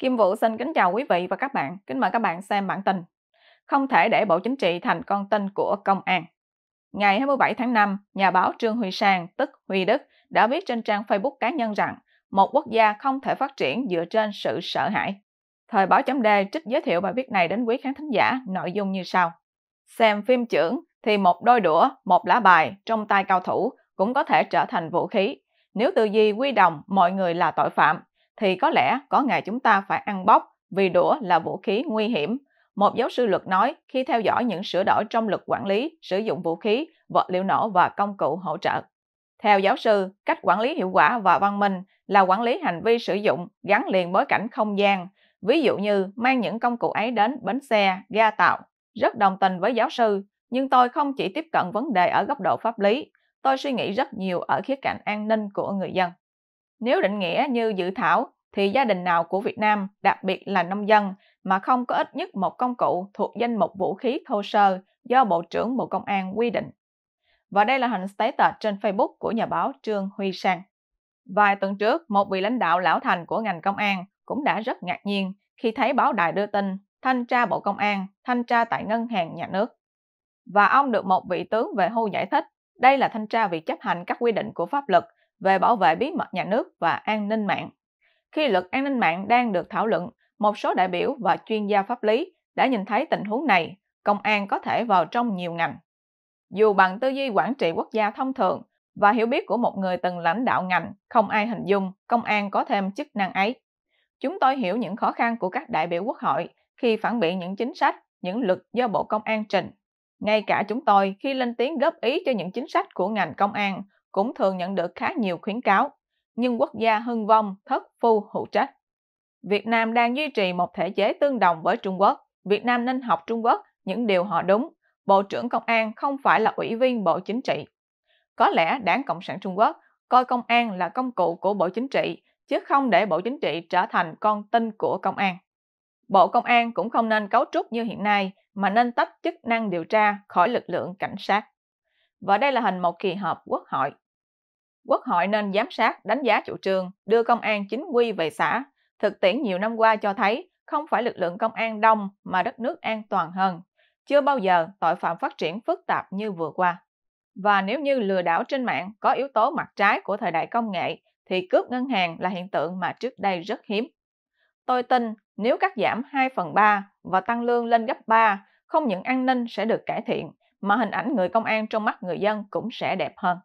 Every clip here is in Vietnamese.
Kim Vũ xin kính chào quý vị và các bạn. Kính mời các bạn xem bản tin. Không thể để Bộ Chính trị thành con tin của công an. Ngày 27 tháng 5, nhà báo Trương Huy Sang, tức Huy Đức, đã viết trên trang Facebook cá nhân rằng một quốc gia không thể phát triển dựa trên sự sợ hãi. Thời báo chấm D trích giới thiệu bài viết này đến quý khán thính giả nội dung như sau. Xem phim trưởng thì một đôi đũa, một lá bài trong tay cao thủ cũng có thể trở thành vũ khí. Nếu tư duy quy đồng mọi người là tội phạm thì có lẽ có ngày chúng ta phải ăn bóc vì đũa là vũ khí nguy hiểm. Một giáo sư luật nói khi theo dõi những sửa đổi trong luật quản lý, sử dụng vũ khí, vật liệu nổ và công cụ hỗ trợ. Theo giáo sư, cách quản lý hiệu quả và văn minh là quản lý hành vi sử dụng gắn liền bối cảnh không gian, ví dụ như mang những công cụ ấy đến bến xe, ga tàu. Rất đồng tình với giáo sư, nhưng tôi không chỉ tiếp cận vấn đề ở góc độ pháp lý, tôi suy nghĩ rất nhiều ở khía cạnh an ninh của người dân. Nếu định nghĩa như dự thảo thì gia đình nào của Việt Nam, đặc biệt là nông dân, mà không có ít nhất một công cụ thuộc danh mục vũ khí thô sơ do Bộ trưởng Bộ Công an quy định. Và đây là hình status trên Facebook của nhà báo Trương Huy Sang. Vài tuần trước, một vị lãnh đạo lão thành của ngành công an cũng đã rất ngạc nhiên khi thấy báo đài đưa tin thanh tra Bộ Công an, thanh tra tại ngân hàng nhà nước. Và ông được một vị tướng về hưu giải thích đây là thanh tra việc chấp hành các quy định của pháp luật về bảo vệ bí mật nhà nước và an ninh mạng. Khi luật an ninh mạng đang được thảo luận, một số đại biểu và chuyên gia pháp lý đã nhìn thấy tình huống này, công an có thể vào trong nhiều ngành. Dù bằng tư duy quản trị quốc gia thông thường và hiểu biết của một người từng lãnh đạo ngành, không ai hình dung công an có thêm chức năng ấy. Chúng tôi hiểu những khó khăn của các đại biểu quốc hội khi phản biện những chính sách, những luật do Bộ Công an trình. Ngay cả chúng tôi khi lên tiếng góp ý cho những chính sách của ngành công an cũng thường nhận được khá nhiều khuyến cáo, nhưng quốc gia hưng vong, thất phu hữu trách. Việt Nam đang duy trì một thể chế tương đồng với Trung Quốc. Việt Nam nên học Trung Quốc những điều họ đúng. Bộ trưởng Công an không phải là ủy viên Bộ Chính trị. Có lẽ Đảng Cộng sản Trung Quốc coi công an là công cụ của Bộ Chính trị, chứ không để Bộ Chính trị trở thành con tin của công an. Bộ Công an cũng không nên cấu trúc như hiện nay mà nên tách chức năng điều tra khỏi lực lượng cảnh sát. Và đây là hình một kỳ họp quốc hội Quốc hội nên giám sát, đánh giá chủ trương, đưa công an chính quy về xã. Thực tiễn nhiều năm qua cho thấy, không phải lực lượng công an đông mà đất nước an toàn hơn. Chưa bao giờ tội phạm phát triển phức tạp như vừa qua. Và nếu như lừa đảo trên mạng có yếu tố mặt trái của thời đại công nghệ, thì cướp ngân hàng là hiện tượng mà trước đây rất hiếm. Tôi tin nếu cắt giảm 2 phần 3 và tăng lương lên gấp 3, không những an ninh sẽ được cải thiện, mà hình ảnh người công an trong mắt người dân cũng sẽ đẹp hơn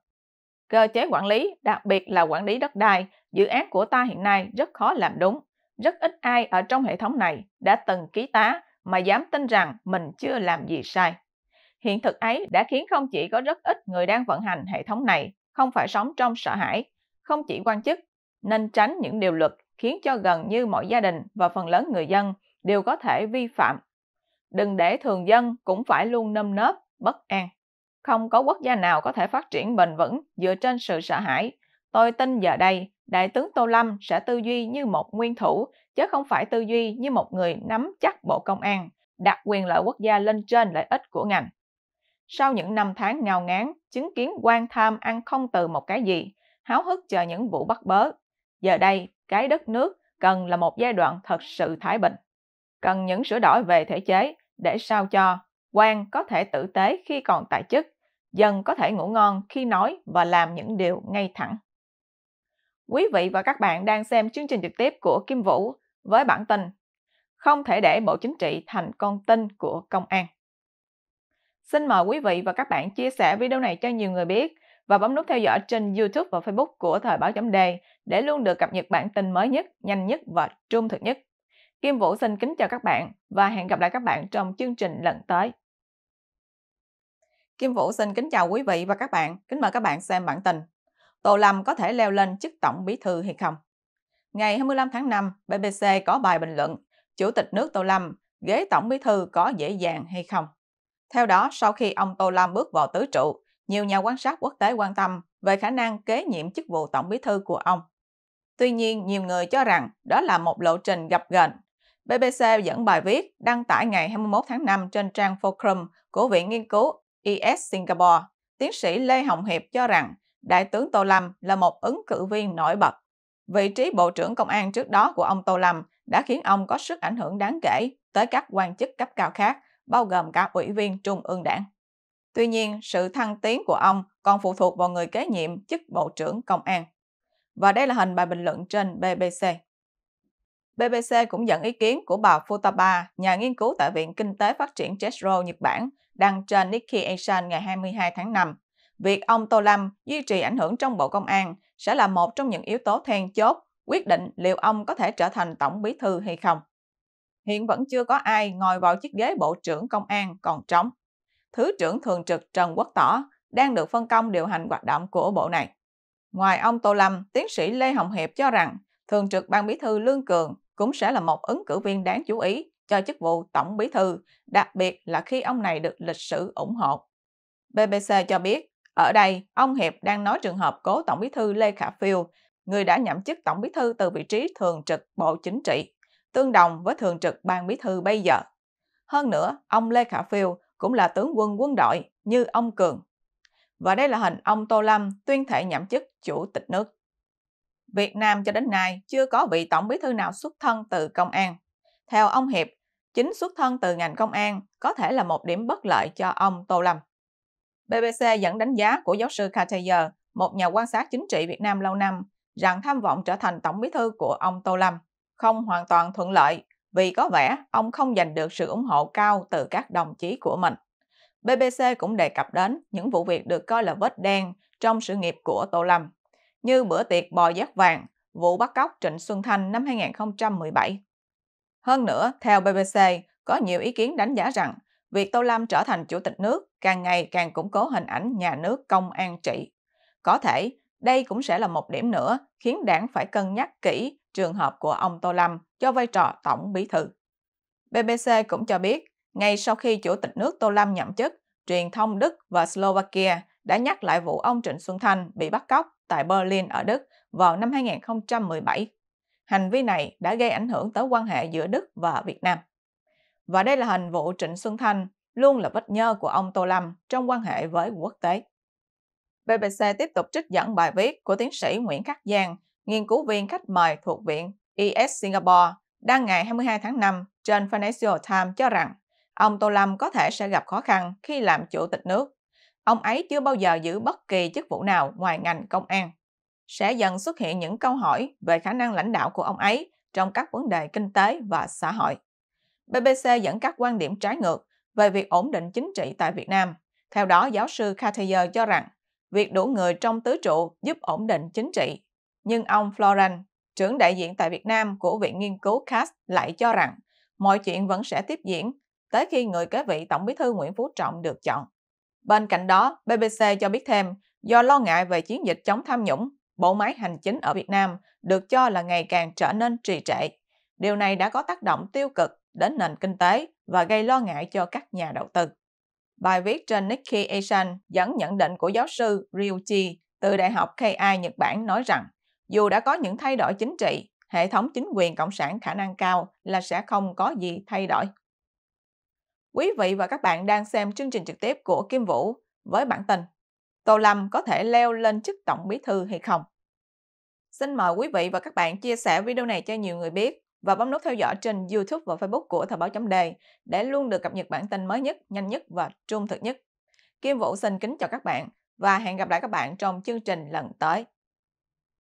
cơ chế quản lý, đặc biệt là quản lý đất đai, dự án của ta hiện nay rất khó làm đúng. Rất ít ai ở trong hệ thống này đã từng ký tá mà dám tin rằng mình chưa làm gì sai. Hiện thực ấy đã khiến không chỉ có rất ít người đang vận hành hệ thống này không phải sống trong sợ hãi, không chỉ quan chức, nên tránh những điều luật khiến cho gần như mọi gia đình và phần lớn người dân đều có thể vi phạm. Đừng để thường dân cũng phải luôn nâm nớp, bất an. Không có quốc gia nào có thể phát triển bền vững dựa trên sự sợ hãi. Tôi tin giờ đây, Đại tướng Tô Lâm sẽ tư duy như một nguyên thủ, chứ không phải tư duy như một người nắm chắc Bộ Công an, đặt quyền lợi quốc gia lên trên lợi ích của ngành. Sau những năm tháng ngào ngán, chứng kiến quan tham ăn không từ một cái gì, háo hức chờ những vụ bắt bớ. Giờ đây, cái đất nước cần là một giai đoạn thật sự thái bình. Cần những sửa đổi về thể chế để sao cho quan có thể tử tế khi còn tại chức, dần có thể ngủ ngon khi nói và làm những điều ngay thẳng. Quý vị và các bạn đang xem chương trình trực tiếp của Kim Vũ với bản tin Không thể để Bộ Chính trị thành con tin của công an. Xin mời quý vị và các bạn chia sẻ video này cho nhiều người biết và bấm nút theo dõi trên YouTube và Facebook của Thời báo chấm đề để luôn được cập nhật bản tin mới nhất, nhanh nhất và trung thực nhất. Kim Vũ xin kính chào các bạn và hẹn gặp lại các bạn trong chương trình lần tới. Kim Vũ xin kính chào quý vị và các bạn. Kính mời các bạn xem bản tin. Tô Lâm có thể leo lên chức tổng bí thư hay không? Ngày 25 tháng 5, BBC có bài bình luận Chủ tịch nước Tô Lâm, ghế tổng bí thư có dễ dàng hay không? Theo đó, sau khi ông Tô Lâm bước vào tứ trụ, nhiều nhà quan sát quốc tế quan tâm về khả năng kế nhiệm chức vụ tổng bí thư của ông. Tuy nhiên, nhiều người cho rằng đó là một lộ trình gặp gềnh. BBC dẫn bài viết đăng tải ngày 21 tháng 5 trên trang Fulcrum của Viện Nghiên cứu IS e Singapore, tiến sĩ Lê Hồng Hiệp cho rằng Đại tướng Tô Lâm là một ứng cử viên nổi bật. Vị trí Bộ trưởng Công an trước đó của ông Tô Lâm đã khiến ông có sức ảnh hưởng đáng kể tới các quan chức cấp cao khác, bao gồm cả ủy viên Trung ương đảng. Tuy nhiên, sự thăng tiến của ông còn phụ thuộc vào người kế nhiệm chức Bộ trưởng Công an. Và đây là hình bài bình luận trên BBC. BBC cũng dẫn ý kiến của bà Futaba, nhà nghiên cứu tại Viện Kinh tế Phát triển Chesro, Nhật Bản, đăng trên Nikkei Asian ngày 22 tháng 5. Việc ông Tô Lâm duy trì ảnh hưởng trong Bộ Công an sẽ là một trong những yếu tố then chốt quyết định liệu ông có thể trở thành tổng bí thư hay không. Hiện vẫn chưa có ai ngồi vào chiếc ghế Bộ trưởng Công an còn trống. Thứ trưởng thường trực Trần Quốc Tỏ đang được phân công điều hành hoạt động của bộ này. Ngoài ông Tô Lâm, tiến sĩ Lê Hồng Hiệp cho rằng Thường trực Ban Bí thư Lương Cường cũng sẽ là một ứng cử viên đáng chú ý cho chức vụ Tổng Bí thư, đặc biệt là khi ông này được lịch sử ủng hộ. BBC cho biết, ở đây, ông Hiệp đang nói trường hợp cố Tổng Bí thư Lê Khả Phiêu, người đã nhậm chức Tổng Bí thư từ vị trí thường trực Bộ Chính trị, tương đồng với thường trực Ban Bí thư bây giờ. Hơn nữa, ông Lê Khả Phiêu cũng là tướng quân quân đội như ông Cường. Và đây là hình ông Tô Lâm tuyên thệ nhậm chức Chủ tịch nước. Việt Nam cho đến nay chưa có vị tổng bí thư nào xuất thân từ công an. Theo ông Hiệp, chính xuất thân từ ngành công an có thể là một điểm bất lợi cho ông Tô Lâm. BBC dẫn đánh giá của giáo sư Cartier, một nhà quan sát chính trị Việt Nam lâu năm, rằng tham vọng trở thành tổng bí thư của ông Tô Lâm không hoàn toàn thuận lợi vì có vẻ ông không giành được sự ủng hộ cao từ các đồng chí của mình. BBC cũng đề cập đến những vụ việc được coi là vết đen trong sự nghiệp của Tô Lâm như bữa tiệc bò giác vàng, vụ bắt cóc Trịnh Xuân Thanh năm 2017. Hơn nữa, theo BBC, có nhiều ý kiến đánh giá rằng việc Tô Lâm trở thành chủ tịch nước càng ngày càng củng cố hình ảnh nhà nước công an trị. Có thể, đây cũng sẽ là một điểm nữa khiến đảng phải cân nhắc kỹ trường hợp của ông Tô Lâm cho vai trò tổng bí thư. BBC cũng cho biết, ngay sau khi chủ tịch nước Tô Lâm nhậm chức, truyền thông Đức và Slovakia đã nhắc lại vụ ông Trịnh Xuân Thanh bị bắt cóc tại Berlin ở Đức vào năm 2017. Hành vi này đã gây ảnh hưởng tới quan hệ giữa Đức và Việt Nam. Và đây là hành vụ Trịnh Xuân Thanh luôn là vết nhơ của ông Tô Lâm trong quan hệ với quốc tế. BBC tiếp tục trích dẫn bài viết của tiến sĩ Nguyễn Khắc Giang, nghiên cứu viên khách mời thuộc Viện ES Singapore, đăng ngày 22 tháng 5 trên Financial Times cho rằng ông Tô Lâm có thể sẽ gặp khó khăn khi làm chủ tịch nước Ông ấy chưa bao giờ giữ bất kỳ chức vụ nào ngoài ngành công an. Sẽ dần xuất hiện những câu hỏi về khả năng lãnh đạo của ông ấy trong các vấn đề kinh tế và xã hội. BBC dẫn các quan điểm trái ngược về việc ổn định chính trị tại Việt Nam. Theo đó, giáo sư Cartier cho rằng việc đủ người trong tứ trụ giúp ổn định chính trị. Nhưng ông Florent, trưởng đại diện tại Việt Nam của Viện Nghiên cứu Cast, lại cho rằng mọi chuyện vẫn sẽ tiếp diễn tới khi người kế vị Tổng bí thư Nguyễn Phú Trọng được chọn. Bên cạnh đó, BBC cho biết thêm, do lo ngại về chiến dịch chống tham nhũng, bộ máy hành chính ở Việt Nam được cho là ngày càng trở nên trì trệ. Điều này đã có tác động tiêu cực đến nền kinh tế và gây lo ngại cho các nhà đầu tư. Bài viết trên Nikkei Asian dẫn nhận định của giáo sư Ryuchi từ Đại học KI Nhật Bản nói rằng, dù đã có những thay đổi chính trị, hệ thống chính quyền cộng sản khả năng cao là sẽ không có gì thay đổi. Quý vị và các bạn đang xem chương trình trực tiếp của Kim Vũ với bản tin Tô Lâm có thể leo lên chức tổng bí thư hay không? Xin mời quý vị và các bạn chia sẻ video này cho nhiều người biết và bấm nút theo dõi trên YouTube và Facebook của Thời báo chấm đề để luôn được cập nhật bản tin mới nhất, nhanh nhất và trung thực nhất. Kim Vũ xin kính chào các bạn và hẹn gặp lại các bạn trong chương trình lần tới.